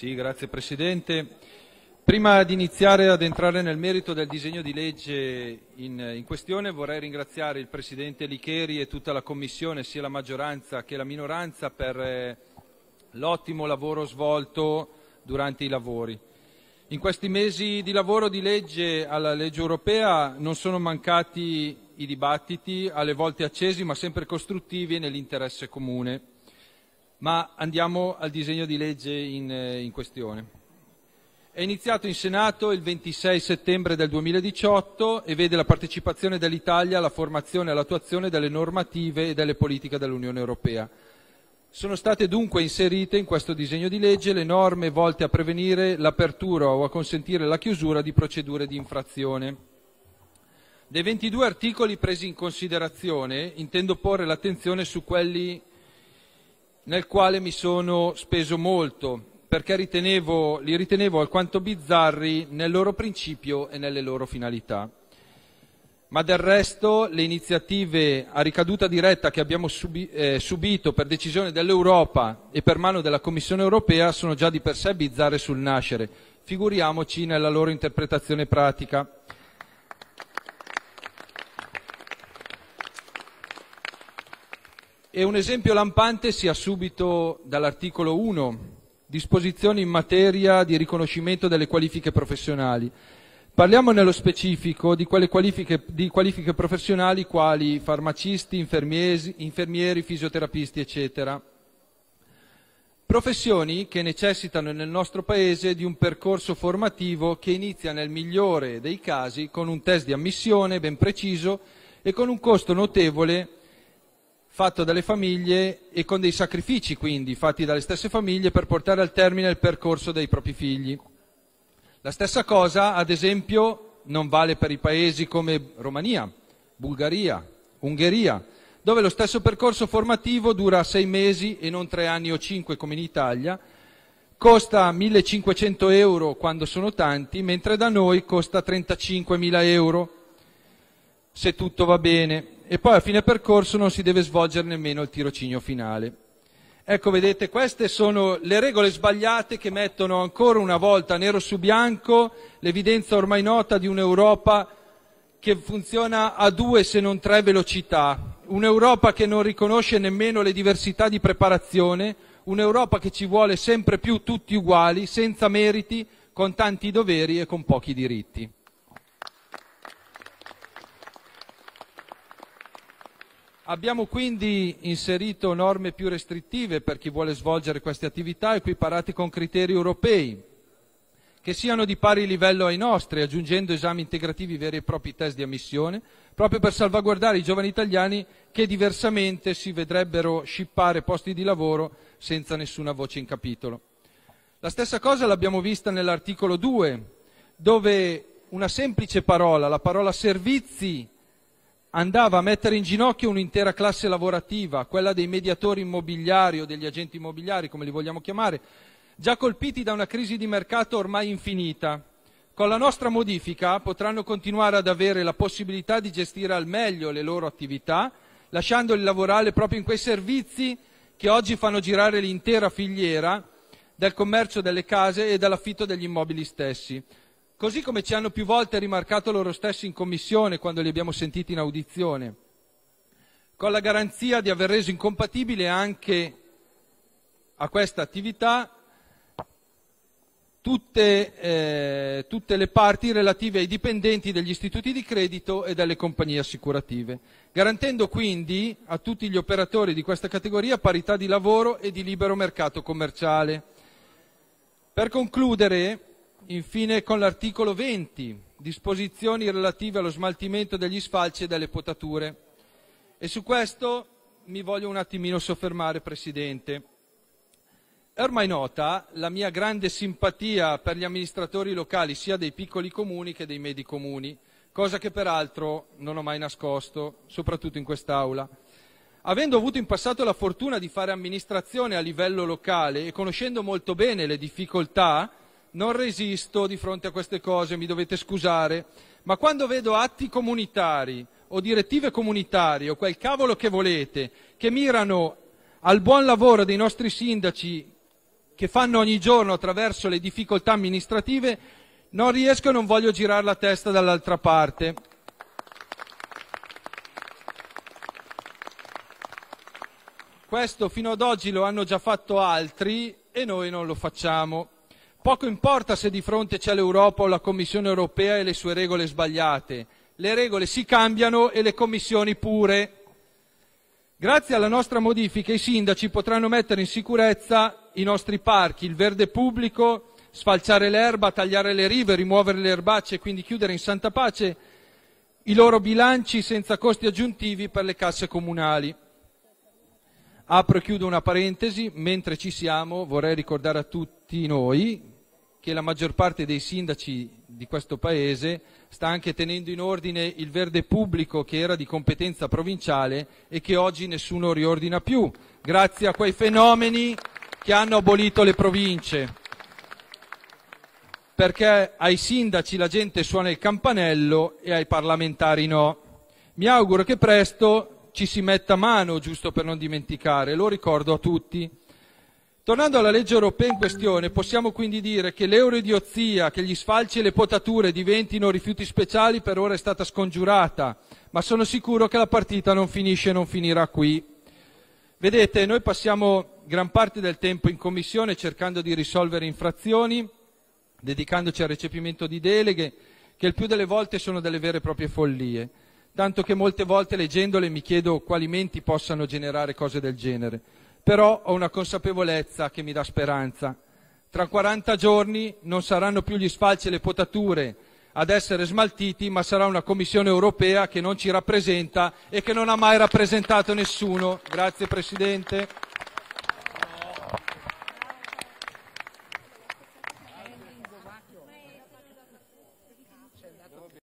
Sì, grazie Presidente. Prima di iniziare ad entrare nel merito del disegno di legge in, in, questione vorrei ringraziare il Presidente Licheri e tutta la Commissione, sia la maggioranza che la minoranza, per eh, l'ottimo lavoro svolto durante i lavori. In questi mesi di lavoro di legge alla legge europea non sono mancati i dibattiti, alle volte accesi ma sempre costruttivi e nell'interesse comune. Ma andiamo al disegno di legge in, eh, in questione. È iniziato in Senato il 26 settembre del 2018 e vede la partecipazione dell'Italia alla formazione e all'attuazione delle normative e delle politiche dell'Unione Europea. Sono state dunque inserite in questo disegno di legge le norme volte a prevenire l'apertura o a consentire la chiusura di procedure di infrazione. Dei 22 articoli presi in considerazione intendo porre l'attenzione su quelli nel quale mi sono speso molto perché ritenevo, li ritenevo alquanto bizzarri nel loro principio e nelle loro finalità. Ma del resto le iniziative a ricaduta diretta che abbiamo subi, eh, subito per decisione dell'Europa e per mano della Commissione europea sono già di per sé bizzarre sul nascere, figuriamoci nella loro interpretazione pratica. E un esempio lampante si ha subito dall'articolo 1, disposizioni in materia di riconoscimento delle qualifiche professionali. Parliamo nello specifico di quelle qualifiche, di qualifiche professionali quali farmacisti, infermieri, fisioterapisti, eccetera. Professioni che necessitano nel nostro Paese di un percorso formativo che inizia nel migliore dei casi con un test di ammissione ben preciso e con un costo notevole fatto dalle famiglie e con dei sacrifici quindi fatti dalle stesse famiglie per portare al termine il percorso dei propri figli. La stessa cosa, ad esempio, non vale per i paesi come Romania, Bulgaria, Ungheria, dove lo stesso percorso formativo dura sei mesi e non tre anni o cinque come in Italia, costa 1.500 euro quando sono tanti, mentre da noi costa 35.000 euro se tutto va bene e poi a fine percorso non si deve svolgere nemmeno il tirocinio finale. Ecco, vedete, queste sono le regole sbagliate che mettono ancora una volta nero su bianco l'evidenza ormai nota di un'Europa che funziona a due se non tre velocità, un'Europa che non riconosce nemmeno le diversità di preparazione, un'Europa che ci vuole sempre più tutti uguali, senza meriti, con tanti doveri e con pochi diritti. Abbiamo quindi inserito norme più restrittive per chi vuole svolgere queste attività equiparate con criteri europei che siano di pari livello ai nostri, aggiungendo esami integrativi veri e propri test di ammissione, proprio per salvaguardare i giovani italiani che diversamente si vedrebbero scippare posti di lavoro senza nessuna voce in capitolo. La stessa cosa l'abbiamo vista nell'articolo 2, dove una semplice parola, la parola servizi, andava a mettere in ginocchio un'intera classe lavorativa, quella dei mediatori immobiliari o degli agenti immobiliari, come li vogliamo chiamare, già colpiti da una crisi di mercato ormai infinita. Con la nostra modifica potranno continuare ad avere la possibilità di gestire al meglio le loro attività, lasciandoli lavorare proprio in quei servizi che oggi fanno girare l'intera filiera del commercio delle case e dell'affitto degli immobili stessi, così come ci hanno più volte rimarcato loro stessi in commissione quando li abbiamo sentiti in audizione, con la garanzia di aver reso incompatibile anche a questa attività tutte, eh, tutte le parti relative ai dipendenti degli istituti di credito e delle compagnie assicurative, garantendo quindi a tutti gli operatori di questa categoria parità di lavoro e di libero mercato commerciale. Per concludere, Infine, con l'articolo 20, disposizioni relative allo smaltimento degli sfalci e delle potature. E su questo mi voglio un attimino soffermare, Presidente. È ormai nota la mia grande simpatia per gli amministratori locali, sia dei piccoli comuni che dei medi comuni, cosa che peraltro non ho mai nascosto, soprattutto in quest'Aula. Avendo avuto in passato la fortuna di fare amministrazione a livello locale e conoscendo molto bene le difficoltà non resisto di fronte a queste cose, mi dovete scusare, ma quando vedo atti comunitari o direttive comunitarie o quel cavolo che volete che mirano al buon lavoro dei nostri sindaci che fanno ogni giorno attraverso le difficoltà amministrative, non riesco e non voglio girare la testa dall'altra parte. Questo fino ad oggi lo hanno già fatto altri e noi non lo facciamo poco importa se di fronte c'è l'Europa o la Commissione europea e le sue regole sbagliate. Le regole si cambiano e le commissioni pure. Grazie alla nostra modifica i sindaci potranno mettere in sicurezza i nostri parchi, il verde pubblico, sfalciare l'erba, tagliare le rive, rimuovere le erbacce e quindi chiudere in santa pace i loro bilanci senza costi aggiuntivi per le casse comunali. Apro e chiudo una parentesi, mentre ci siamo vorrei ricordare a tutti noi che la maggior parte dei sindaci di questo Paese sta anche tenendo in ordine il verde pubblico che era di competenza provinciale e che oggi nessuno riordina più, grazie a quei fenomeni che hanno abolito le province. Perché ai sindaci la gente suona il campanello e ai parlamentari no. Mi auguro che presto ci si metta mano, giusto per non dimenticare, lo ricordo a tutti. Tornando alla legge europea in questione, possiamo quindi dire che l'euroidiozia, che gli sfalci e le potature diventino rifiuti speciali per ora è stata scongiurata, ma sono sicuro che la partita non finisce e non finirà qui. Vedete, noi passiamo gran parte del tempo in commissione cercando di risolvere infrazioni, dedicandoci al recepimento di deleghe, che il più delle volte sono delle vere e proprie follie, tanto che molte volte leggendole mi chiedo quali menti possano generare cose del genere però ho una consapevolezza che mi dà speranza. Tra 40 giorni non saranno più gli sfalci e le potature ad essere smaltiti, ma sarà una Commissione europea che non ci rappresenta e che non ha mai rappresentato nessuno. Grazie Presidente.